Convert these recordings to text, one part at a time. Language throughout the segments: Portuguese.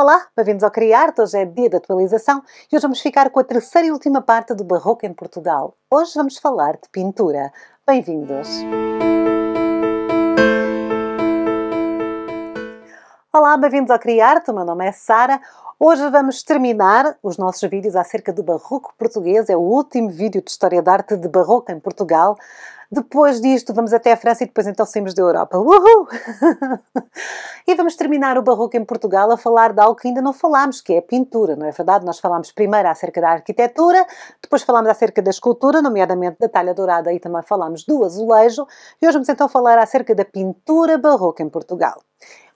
Olá, bem-vindos ao Criar. Hoje é dia de atualização e hoje vamos ficar com a terceira e última parte do Barroco em Portugal. Hoje vamos falar de pintura. Bem-vindos! Olá, bem-vindos ao Criarte. O meu nome é Sara. Hoje vamos terminar os nossos vídeos acerca do barroco português. É o último vídeo de história da arte de barroco em Portugal. Depois disto, vamos até a França e depois então saímos da Europa. Uhul! e vamos terminar o barroco em Portugal a falar de algo que ainda não falámos, que é a pintura, não é verdade? Nós falámos primeiro acerca da arquitetura, depois falámos acerca da escultura, nomeadamente da talha dourada e também falámos do azulejo. E hoje vamos então falar acerca da pintura barroca em Portugal.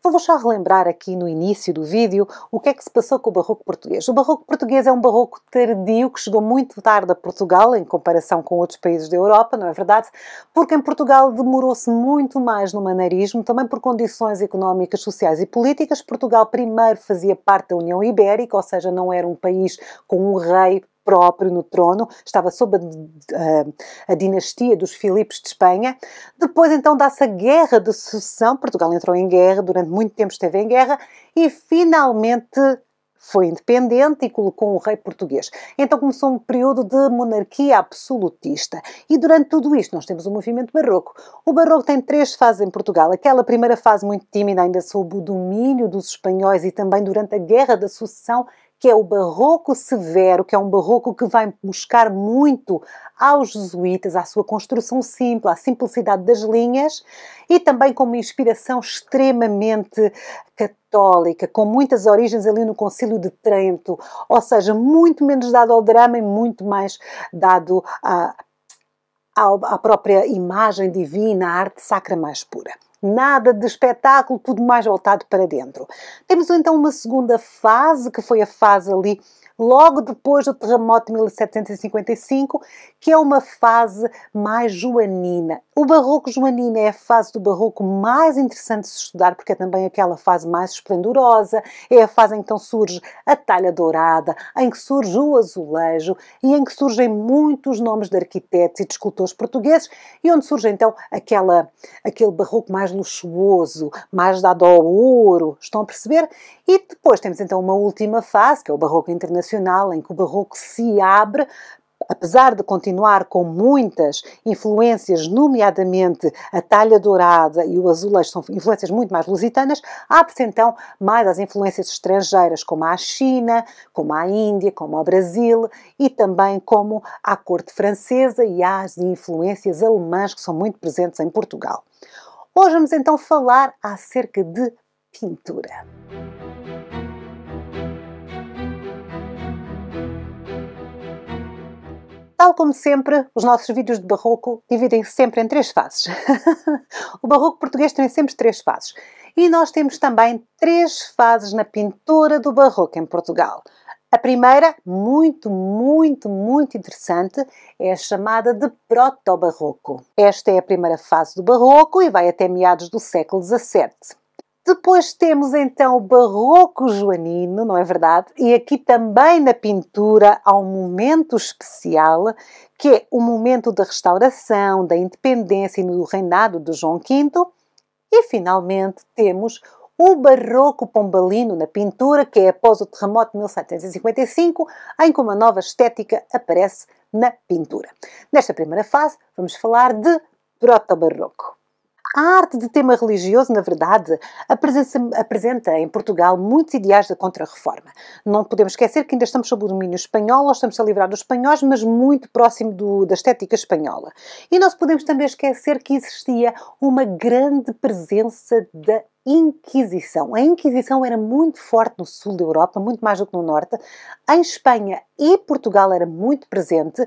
Então vou só relembrar aqui no início do vídeo o que é que se passou com o barroco português. O barroco português é um barroco tardio que chegou muito tarde a Portugal em comparação com outros países da Europa, não é verdade? Porque em Portugal demorou-se muito mais no maneirismo, também por condições económicas, sociais e políticas. Portugal primeiro fazia parte da União Ibérica, ou seja, não era um país com um rei próprio no trono, estava sob a, a, eh, a dinastia dos Filipes de Espanha. Depois, então, dá-se a guerra de sucessão. Portugal entrou em guerra, durante muito tempo esteve em guerra e finalmente foi independente e colocou um rei português. Então começou um período de monarquia absolutista. E durante tudo isto nós temos o movimento barroco. O barroco tem três fases em Portugal. Aquela primeira fase muito tímida, ainda sob o domínio dos espanhóis e também durante a Guerra da Sucessão, que é o barroco severo, que é um barroco que vai buscar muito aos jesuítas, à sua construção simples, à simplicidade das linhas e também com uma inspiração extremamente católica, com muitas origens ali no Concílio de Trento, ou seja, muito menos dado ao drama e muito mais dado à, à, à própria imagem divina, à arte sacra mais pura nada de espetáculo, tudo mais voltado para dentro. Temos então uma segunda fase, que foi a fase ali logo depois do terremoto de 1755, que é uma fase mais joanina. O barroco joanino é a fase do barroco mais interessante de se estudar, porque é também aquela fase mais esplendorosa, é a fase em que então surge a talha dourada, em que surge o azulejo e em que surgem muitos nomes de arquitetos e de escultores portugueses e onde surge então aquela, aquele barroco mais luxuoso, mais dado ao ouro, estão a perceber? E depois temos então uma última fase, que é o barroco internacional, internacional em que o barroco se abre apesar de continuar com muitas influências, nomeadamente a talha dourada e o azulejo, são influências muito mais lusitanas, abre-se então mais as influências estrangeiras, como a China, como a Índia, como o Brasil e também como a corte francesa e as influências alemãs que são muito presentes em Portugal. Hoje vamos então falar acerca de pintura. Tal como sempre, os nossos vídeos de barroco dividem-se sempre em três fases. o barroco português tem sempre três fases. E nós temos também três fases na pintura do barroco em Portugal. A primeira, muito, muito, muito interessante, é a chamada de proto-barroco. Esta é a primeira fase do barroco e vai até meados do século XVII. Depois temos então o barroco joanino, não é verdade? E aqui também na pintura há um momento especial, que é o momento da restauração, da independência e do reinado de João V. E finalmente temos o barroco pombalino na pintura, que é após o terremoto de 1755, em que uma nova estética aparece na pintura. Nesta primeira fase, vamos falar de proto-barroco. A arte de tema religioso, na verdade, apresenta em Portugal muitos ideais da Contra-Reforma. Não podemos esquecer que ainda estamos sob o domínio espanhol, estamos a livrar dos espanhóis, mas muito próximo do, da estética espanhola. E não podemos também esquecer que existia uma grande presença da Inquisição. A Inquisição era muito forte no sul da Europa, muito mais do que no norte. Em Espanha e Portugal era muito presente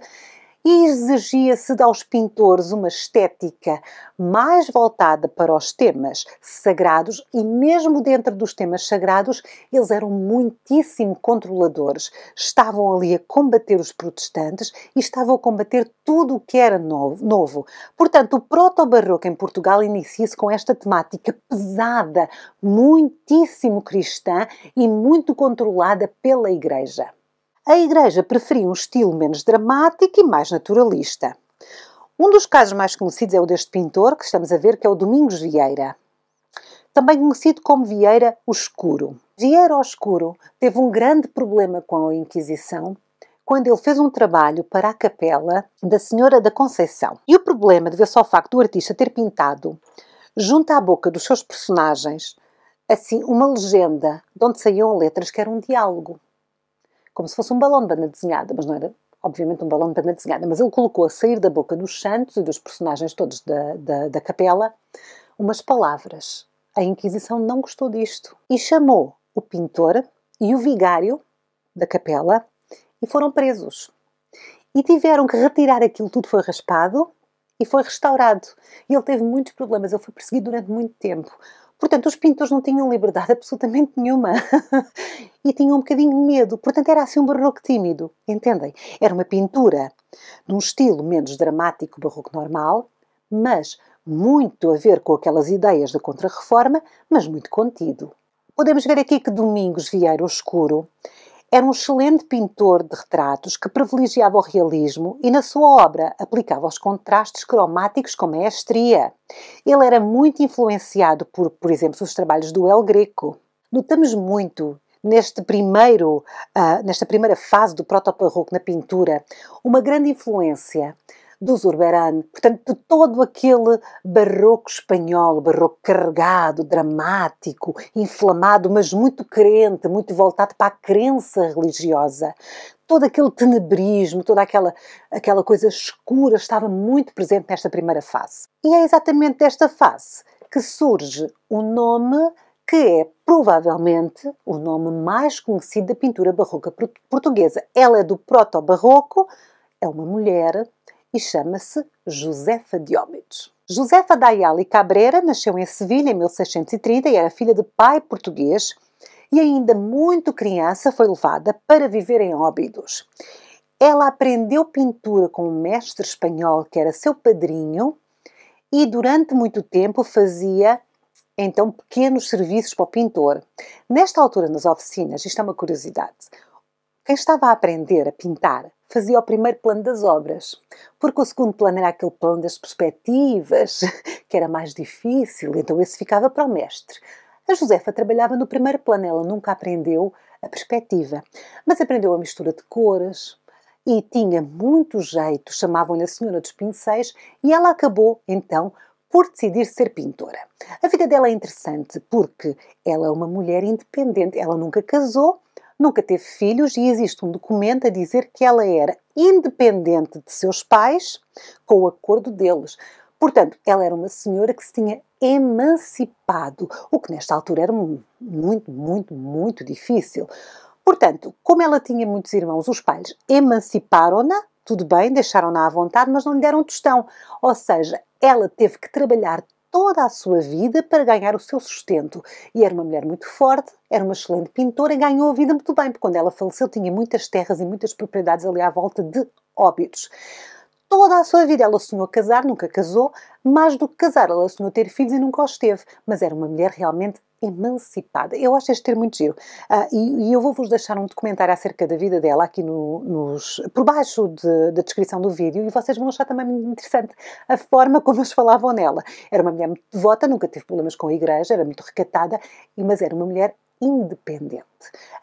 e exigia-se aos pintores uma estética mais voltada para os temas sagrados e mesmo dentro dos temas sagrados eles eram muitíssimo controladores. Estavam ali a combater os protestantes e estavam a combater tudo o que era novo. novo. Portanto, o proto-barroco em Portugal inicia-se com esta temática pesada, muitíssimo cristã e muito controlada pela Igreja a Igreja preferia um estilo menos dramático e mais naturalista. Um dos casos mais conhecidos é o deste pintor que estamos a ver, que é o Domingos Vieira. Também conhecido como Vieira o Escuro. Vieira o Escuro teve um grande problema com a Inquisição quando ele fez um trabalho para a capela da Senhora da Conceição. E o problema deveu-se ao facto do artista ter pintado, junto à boca dos seus personagens, assim, uma legenda de onde saíam letras que era um diálogo como se fosse um balão de banda desenhada, mas não era obviamente um balão de banda desenhada, mas ele colocou a sair da boca dos santos e dos personagens todos da, da, da capela umas palavras. A Inquisição não gostou disto e chamou o pintor e o vigário da capela e foram presos. E tiveram que retirar aquilo, tudo foi raspado e foi restaurado. E ele teve muitos problemas, ele foi perseguido durante muito tempo. Portanto, os pintores não tinham liberdade absolutamente nenhuma e tinham um bocadinho de medo. Portanto, era assim um barroco tímido, entendem? Era uma pintura de um estilo menos dramático, barroco normal, mas muito a ver com aquelas ideias da contrarreforma, mas muito contido. Podemos ver aqui que Domingos Vieira Escuro era um excelente pintor de retratos que privilegiava o realismo e, na sua obra, aplicava os contrastes cromáticos com maestria. Ele era muito influenciado por, por exemplo, os trabalhos do El Greco. Notamos muito neste primeiro, uh, nesta primeira fase do proto-barroco na pintura, uma grande influência do Zurbarán, portanto, de todo aquele barroco espanhol, barroco carregado, dramático, inflamado, mas muito crente, muito voltado para a crença religiosa. Todo aquele tenebrismo, toda aquela, aquela coisa escura estava muito presente nesta primeira fase. E é exatamente desta fase que surge o nome que é provavelmente o nome mais conhecido da pintura barroca portuguesa. Ela é do proto-barroco, é uma mulher e chama-se Josefa de Óbidos. Josefa Dayali Ayala Cabreira nasceu em Sevilha em 1630 e era filha de pai português e ainda muito criança foi levada para viver em Óbidos. Ela aprendeu pintura com um mestre espanhol que era seu padrinho e durante muito tempo fazia então pequenos serviços para o pintor. Nesta altura, nas oficinas, isto é uma curiosidade, quem estava a aprender a pintar fazia o primeiro plano das obras, porque o segundo plano era aquele plano das perspectivas, que era mais difícil, então esse ficava para o mestre. A Josefa trabalhava no primeiro plano, ela nunca aprendeu a perspectiva, mas aprendeu a mistura de cores e tinha muito jeito, chamavam-lhe a Senhora dos Pincéis, e ela acabou então por decidir ser pintora. A vida dela é interessante porque ela é uma mulher independente, ela nunca casou, nunca teve filhos e existe um documento a dizer que ela era independente de seus pais com o acordo deles. Portanto, ela era uma senhora que se tinha emancipado, o que nesta altura era muito, muito, muito difícil. Portanto, como ela tinha muitos irmãos, os pais emanciparam-na, tudo bem, deixaram-na à vontade, mas não lhe deram tostão. Ou seja, ela teve que trabalhar toda a sua vida para ganhar o seu sustento. E era uma mulher muito forte, era uma excelente pintora e ganhou a vida muito bem, porque quando ela faleceu tinha muitas terras e muitas propriedades ali à volta de Óbidos. Toda a sua vida ela sonhou casar, nunca casou, mais do que casar, ela sonhou ter filhos e nunca os teve, mas era uma mulher realmente emancipada. Eu acho este termo muito giro. Uh, e, e, eu vou-vos deixar um documentário acerca da vida dela aqui no, nos, por baixo de, da descrição do vídeo e vocês vão achar também muito interessante a forma como eles falavam nela. Era uma mulher muito devota, nunca teve problemas com a igreja, era muito recatada, mas era uma mulher independente.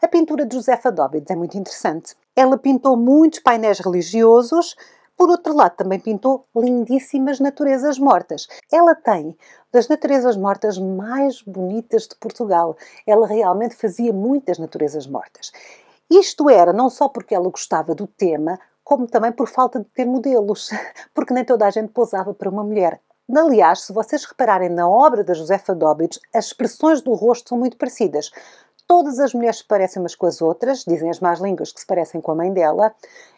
A pintura de Josefa Dóbides é muito interessante. Ela pintou muitos painéis religiosos, por outro lado, também pintou lindíssimas naturezas mortas. Ela tem das naturezas mortas mais bonitas de Portugal. Ela realmente fazia muitas naturezas mortas. Isto era não só porque ela gostava do tema, como também por falta de ter modelos, porque nem toda a gente pousava para uma mulher. Aliás, se vocês repararem na obra da Josefa Dobbins, as expressões do rosto são muito parecidas todas as mulheres se parecem umas com as outras, dizem as más línguas que se parecem com a mãe dela,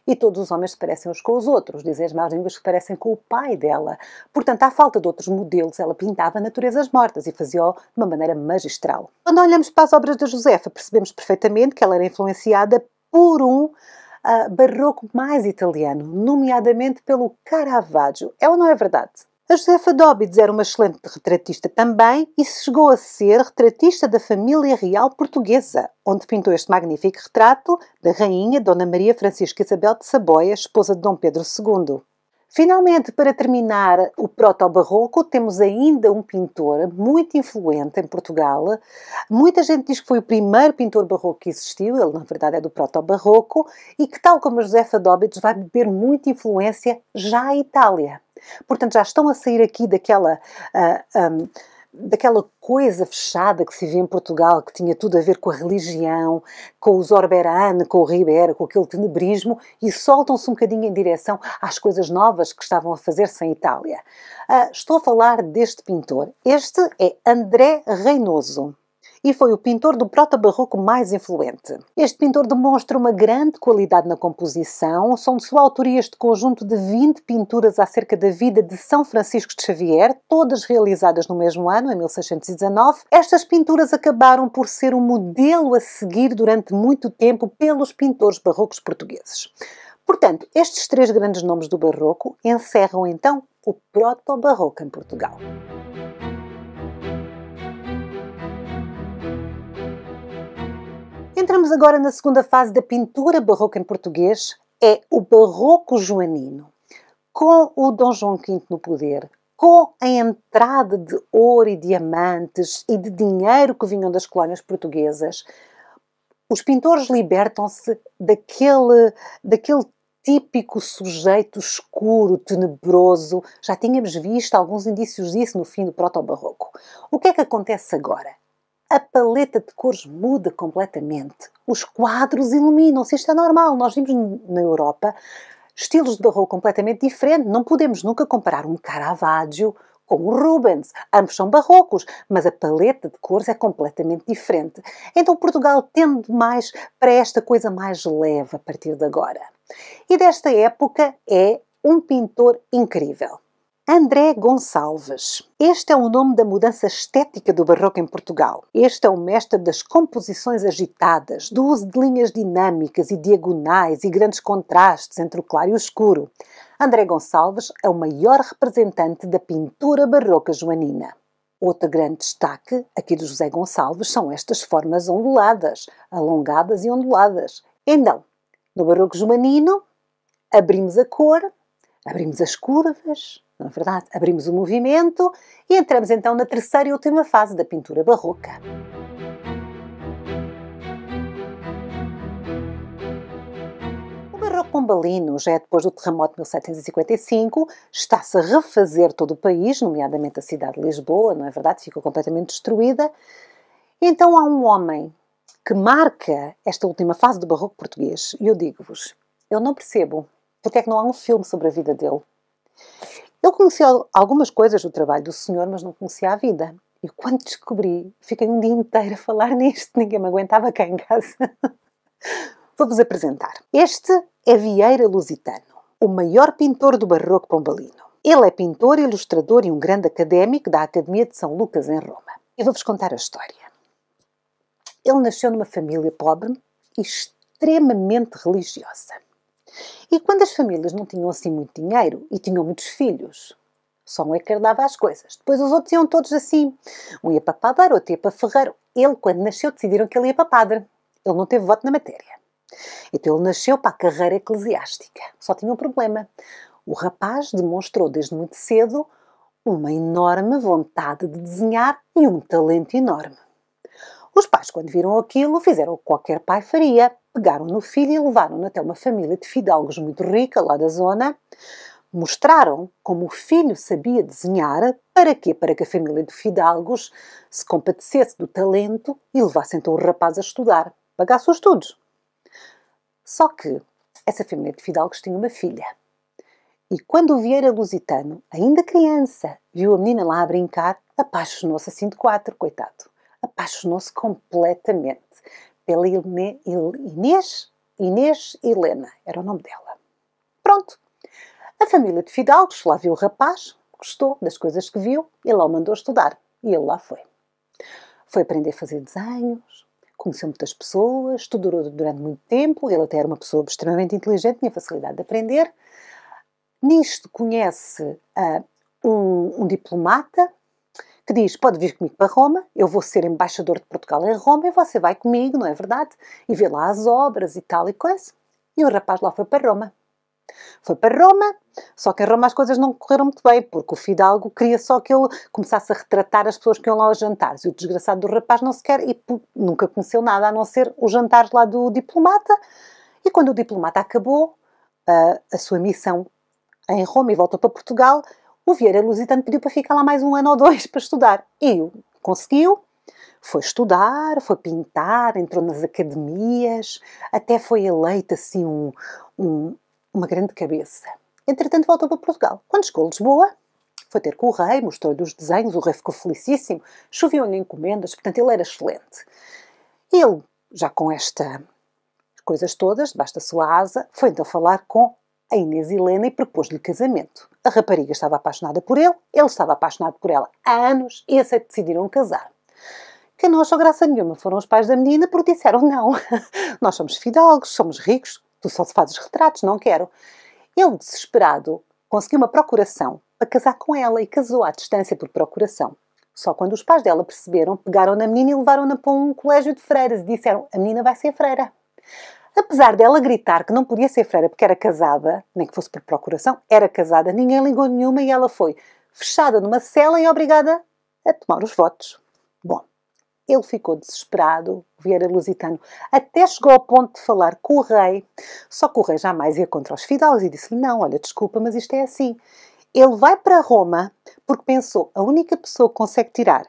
e todos os homens se parecem uns com os outros, dizem as más línguas que se parecem com o pai dela. Portanto, à falta de outros modelos, ela pintava naturezas mortas e fazia-o de uma maneira magistral. Quando olhamos para as obras da Josefa, percebemos perfeitamente que ela era influenciada por um uh, barroco mais italiano, nomeadamente pelo Caravaggio. É ou não é verdade? A Josefa Dobides era uma excelente retratista também e chegou a ser retratista da família real portuguesa, onde pintou este magnífico retrato da rainha Dona Maria Francisca Isabel de Saboia, esposa de Dom Pedro II. Finalmente, para terminar o proto-barroco, temos ainda um pintor muito influente em Portugal. Muita gente diz que foi o primeiro pintor barroco que existiu, ele na verdade é do proto-barroco, e que, tal como a Josefa Dobides, vai beber muita influência já à Itália. Portanto, já estão a sair aqui daquela. Uh, ah, um, ah, daquela coisa fechada que se vê em Portugal, que tinha tudo a ver com a religião, com os Orberane, com o Ribera, com aquele tenebrismo, e soltam-se um bocadinho em direção às coisas novas que estavam a fazer-se em Itália. Uh, estou a falar deste pintor. Este é André Reinoso e foi o pintor do proto-barroco mais influente. Este pintor demonstra uma grande qualidade na composição, são de sua autoria é este conjunto de 20 pinturas acerca da vida de São Francisco de Xavier, todas realizadas no mesmo ano, em 1619. Estas pinturas acabaram por ser um modelo a seguir durante muito tempo pelos pintores barrocos portugueses. Portanto, estes três grandes nomes do Barroco encerram então o proto-barroco em Portugal. Entramos agora na segunda fase da pintura barroca em português, é o barroco joanino. Com o Dom João V no poder, com a entrada de ouro e diamantes e de dinheiro que vinham das colónias portuguesas, os pintores libertam-se daquele, daquele típico sujeito escuro, tenebroso. Já tínhamos visto alguns indícios disso no fim do proto-barroco. O que é que acontece agora? a paleta de cores muda completamente. Os quadros iluminam-se. Isto é normal. Nós vimos na Europa estilos de barroco completamente diferentes. Não podemos nunca comparar um Caravaggio com o Rubens. Ambos são barrocos, mas a paleta de cores é completamente diferente. Então Portugal tende mais para esta coisa mais leve a partir de agora. E desta época é um pintor incrível. André Gonçalves. Este é o nome da mudança estética do barroco em Portugal. Este é o mestre das composições agitadas, do uso de linhas dinâmicas e diagonais e grandes contrastes entre o claro e o escuro. André Gonçalves é o maior representante da pintura barroca joanina. Outro grande destaque aqui do José Gonçalves são estas formas onduladas, alongadas e onduladas. Então, no barroco joanino, abrimos a cor Abrimos as curvas, não é verdade? Abrimos o movimento e entramos então na terceira e última fase da pintura barroca. O barroco pombalino já é depois do terremoto de 1755, está-se a refazer todo o país, nomeadamente a cidade de Lisboa, não é verdade? Ficou completamente destruída. então há um homem que marca esta última fase do barroco português e eu digo-vos, eu não percebo porque é que não há um filme sobre a vida dele? Eu conhecia algumas coisas do trabalho do senhor, mas não conhecia a vida. E quando descobri, fiquei um dia inteiro a falar nisto, ninguém me aguentava cá em casa. Vou-vos apresentar. Este é Vieira Lusitano, o maior pintor do barroco pombalino. Ele é pintor, ilustrador e um grande académico da Academia de São Lucas, em Roma. E vou-vos contar a história. Ele nasceu numa família pobre e extremamente religiosa. E quando as famílias não tinham assim muito dinheiro e tinham muitos filhos, só um é que herdava as coisas. Depois os outros iam todos assim. Um ia para padre, outro ia para ferreiro. Ele, quando nasceu, decidiram que ele ia para padre. Ele não teve voto na matéria. Então ele nasceu para a carreira eclesiástica. Só tinha um problema. O rapaz demonstrou desde muito cedo uma enorme vontade de desenhar e um talento enorme. Os pais, quando viram aquilo, fizeram o que qualquer pai faria. Pegaram no filho e levaram-no até uma família de fidalgos muito rica, lá da zona. Mostraram como o filho sabia desenhar, para quê? Para que a família de fidalgos se compadecesse do talento e levasse então o rapaz a estudar, pagasse os estudos. Só que essa família de fidalgos tinha uma filha. E quando o Vieira Lusitano, ainda criança, viu a menina lá a brincar, apaixonou-se assim de quatro, coitado apaixonou-se completamente pela Inês, Inês Helena, era o nome dela. Pronto. A família de Fidalgos lá viu o rapaz, gostou das coisas que viu e lá o mandou estudar. E ele lá foi. Foi aprender a fazer desenhos, conheceu muitas pessoas, estudou durante muito tempo. Ele até era uma pessoa extremamente inteligente, tinha facilidade de aprender. Nisto conhece uh, um, um diplomata que diz: pode vir comigo para Roma, eu vou ser embaixador de Portugal em Roma e você vai comigo, não é verdade? E vê lá as obras e tal e coisa. E o rapaz lá foi para Roma. Foi para Roma, só que em Roma as coisas não correram muito bem, porque o Fidalgo queria só que ele começasse a retratar as pessoas que iam lá aos jantares. E o desgraçado do rapaz não sequer, e nunca conheceu nada, a não ser os jantares lá do diplomata. E quando o diplomata acabou a, ah, a sua missão em Roma e voltou para Portugal, o Vieira Lusitano pediu para ficar lá mais um ano ou dois para estudar. E conseguiu, foi estudar, foi pintar, entrou nas academias, até foi eleito assim um, um, uma grande cabeça. Entretanto, voltou para Portugal. Quando chegou a Lisboa, foi ter com o rei, mostrou-lhe os desenhos, o rei ficou felicíssimo, choviam-lhe encomendas, portanto, ele era excelente. Ele, já com estas coisas todas, debaixo da sua asa, foi então falar com a Inês Helena e propôs-lhe casamento. A rapariga estava apaixonada por ele, ele estava apaixonado por ela há anos e assim decidiram casar. Que não achou graça nenhuma foram os pais da menina porque disseram não, nós somos fidalgos, somos ricos, tu só se fazes retratos, não quero. Ele, desesperado, conseguiu uma procuração para casar com ela e casou à distância por procuração. Só quando os pais dela perceberam, pegaram na menina e levaram-na para um colégio de freiras e disseram: A menina vai ser freira. Apesar dela gritar que não podia ser freira porque era casada, nem que fosse por procuração, era casada, ninguém ligou nenhuma e ela foi fechada numa cela e obrigada a tomar os votos. Bom, ele ficou desesperado, Vieira Lusitano, até chegou ao ponto de falar com o rei, só que o rei jamais ia contra os fidalgos e disse-lhe: Não, olha, desculpa, mas isto é assim. Ele vai para Roma porque pensou a única pessoa que consegue tirar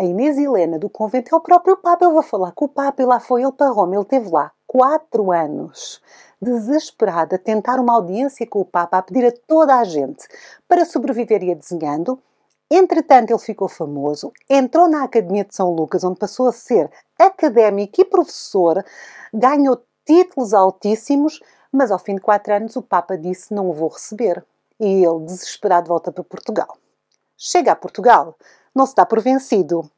a Inês Helena do convento é o próprio Papa. Eu vou falar com o Papa e lá foi ele para Roma. Ele teve lá quatro anos, desesperada, a tentar uma audiência com o Papa, a pedir a toda a gente para sobreviver e a desenhando. Entretanto, ele ficou famoso, entrou na Academia de São Lucas, onde passou a ser académico e professor, ganhou títulos altíssimos, mas ao fim de quatro anos o Papa disse: Não o vou receber. E ele, desesperado, volta para Portugal. Chega a Portugal, não se dá por vencido.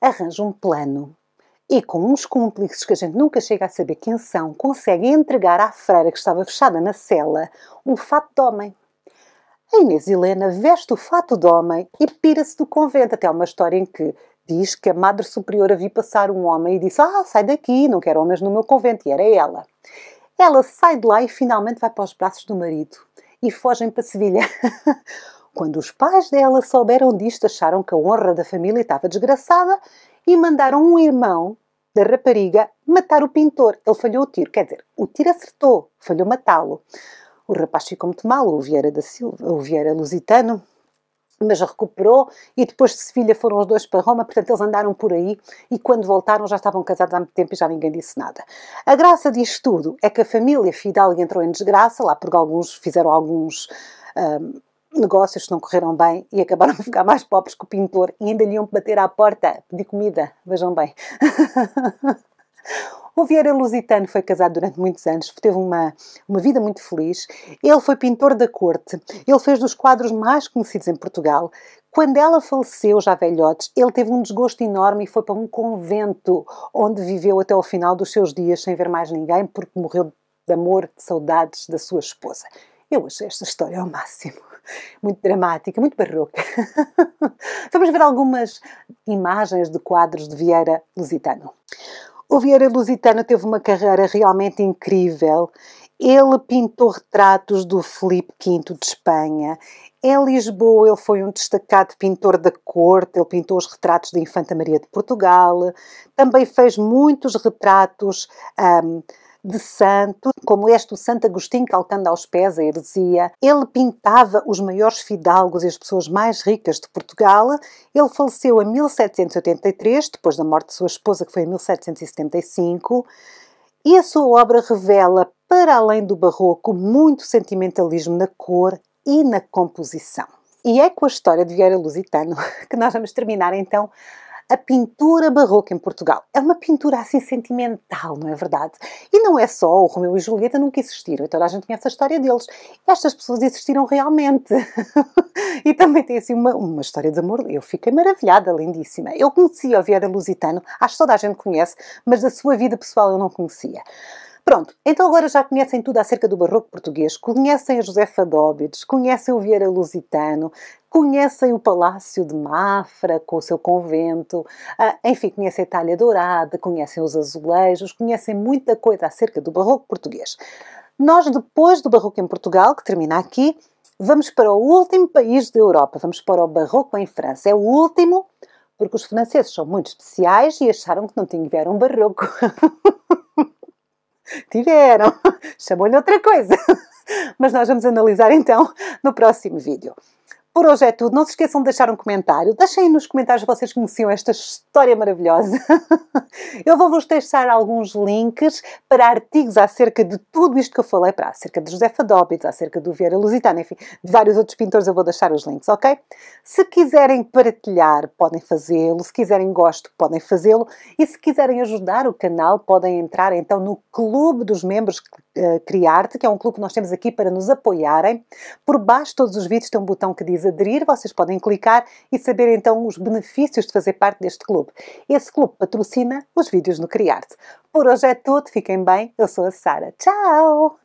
Arranja um plano e, com uns cúmplices que a gente nunca chega a saber quem são, consegue entregar à freira que estava fechada na cela um fato de homem. A Inês Helena veste o fato de homem e pira-se do convento. Até uma história em que diz que a Madre Superiora viu passar um homem e disse: Ah, sai daqui, não quero homens no meu convento. E era ela. Ela sai de lá e finalmente vai para os braços do marido e fogem para Sevilha. Quando os pais dela souberam disto, acharam que a honra da família estava desgraçada e mandaram um irmão da rapariga matar o pintor. Ele falhou o tiro, quer dizer, o tiro acertou, falhou matá-lo. O rapaz ficou muito mal, o Vieira da Silva, o Vieira Lusitano, mas recuperou e depois de Sevilha foram os dois para Roma, portanto eles andaram por aí e quando voltaram já estavam casados há muito tempo e já ninguém disse nada. A graça disto tudo é que a família Fidalgo entrou em desgraça, lá porque alguns fizeram alguns. Um, negócios que não correram bem e acabaram a ficar mais pobres que o pintor e ainda lhe iam bater à porta pedir comida. Vejam bem. O Vieira Lusitano foi casado durante muitos anos, teve uma, uma vida muito feliz. Ele foi pintor da corte, ele fez dos quadros mais conhecidos em Portugal. Quando ela faleceu, já velhotes, ele teve um desgosto enorme e foi para um convento, onde viveu até o final dos seus dias sem ver mais ninguém, porque morreu de amor, de saudades da sua esposa. Eu achei esta história ao máximo. Muito dramática, muito barroca. Vamos ver algumas imagens de quadros de Vieira Lusitano. O Vieira Lusitano teve uma carreira realmente incrível. Ele pintou retratos do Felipe V de Espanha. Em Lisboa, ele foi um destacado pintor da corte. Ele pintou os retratos da Infanta Maria de Portugal. Também fez muitos retratos. Um, de santo, como este o Santo Agostinho calcando aos pés a heresia. Ele pintava os maiores fidalgos e as pessoas mais ricas de Portugal. Ele faleceu em 1783, depois da morte de sua esposa, que foi em 1775. E a sua obra revela, para além do barroco, muito sentimentalismo na cor e na composição. E é com a história de Vieira Lusitano que nós vamos terminar então a pintura barroca em Portugal. É uma pintura assim sentimental, não é verdade? E não é só o Romeu e Julieta nunca existiram, então a gente conhece a história deles. Estas pessoas existiram realmente. e também tem assim uma, uma história de amor. Eu fiquei maravilhada, lindíssima. Eu conhecia o Vieira Lusitano, acho que toda a gente conhece, mas da sua vida pessoal eu não conhecia. Pronto, então agora já conhecem tudo acerca do barroco português, conhecem a Josefa Dóbides, conhecem o Vieira Lusitano, conhecem o Palácio de Mafra com o seu convento, ah, enfim, conhecem a Itália Dourada, conhecem os azulejos, conhecem muita coisa acerca do barroco português. Nós, depois do barroco em Portugal, que termina aqui, vamos para o último país da Europa, vamos para o barroco em França. É o último, porque os franceses são muito especiais e acharam que não tiveram barroco. Tiveram! Chamou-lhe outra coisa! Mas nós vamos analisar então no próximo vídeo. Por hoje é tudo. Não se esqueçam de deixar um comentário. Deixem nos comentários se vocês conheciam esta história maravilhosa. Eu vou-vos deixar alguns links para artigos acerca de tudo isto que eu falei, para acerca de Josefa Dobbins, acerca do Vieira Lusitano, enfim, de vários outros pintores eu vou deixar os links, ok? Se quiserem partilhar, podem fazê-lo. Se quiserem gosto, podem fazê-lo. E se quiserem ajudar o canal, podem entrar então no Clube dos Membros, eh, criarte, que é um clube que nós temos aqui para nos apoiarem. Por baixo de todos os vídeos tem um botão que diz aderir, vocês podem clicar e saber então os benefícios de fazer parte deste clube. Esse clube patrocina os vídeos no Criarte. Por hoje é tudo, fiquem bem, eu sou a Sara. Tchau!